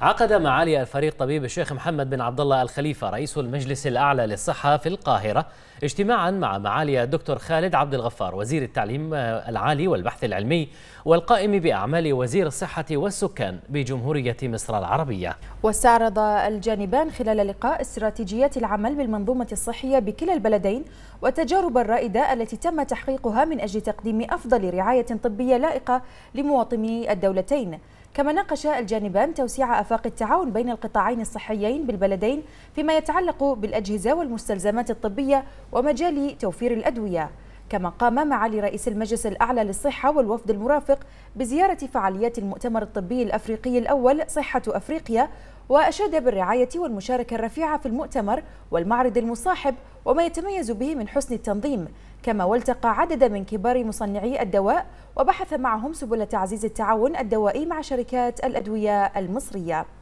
عقد معالي الفريق طبيب الشيخ محمد بن عبد الله الخليفه رئيس المجلس الاعلى للصحه في القاهره اجتماعا مع معالي الدكتور خالد عبد الغفار وزير التعليم العالي والبحث العلمي والقائم باعمال وزير الصحه والسكان بجمهوريه مصر العربيه. واستعرض الجانبان خلال اللقاء استراتيجيات العمل بالمنظومه الصحيه بكلا البلدين والتجارب الرائده التي تم تحقيقها من اجل تقديم افضل رعايه طبيه لائقه لمواطني الدولتين. كما ناقش الجانبان توسيع آفاق التعاون بين القطاعين الصحيين بالبلدين فيما يتعلق بالأجهزة والمستلزمات الطبية ومجال توفير الأدوية كما قام معالي رئيس المجلس الأعلى للصحة والوفد المرافق بزيارة فعاليات المؤتمر الطبي الأفريقي الأول صحة أفريقيا وأشاد بالرعاية والمشاركة الرفيعة في المؤتمر والمعرض المصاحب وما يتميز به من حسن التنظيم كما والتقى عدد من كبار مصنعي الدواء وبحث معهم سبل تعزيز التعاون الدوائي مع شركات الأدوية المصرية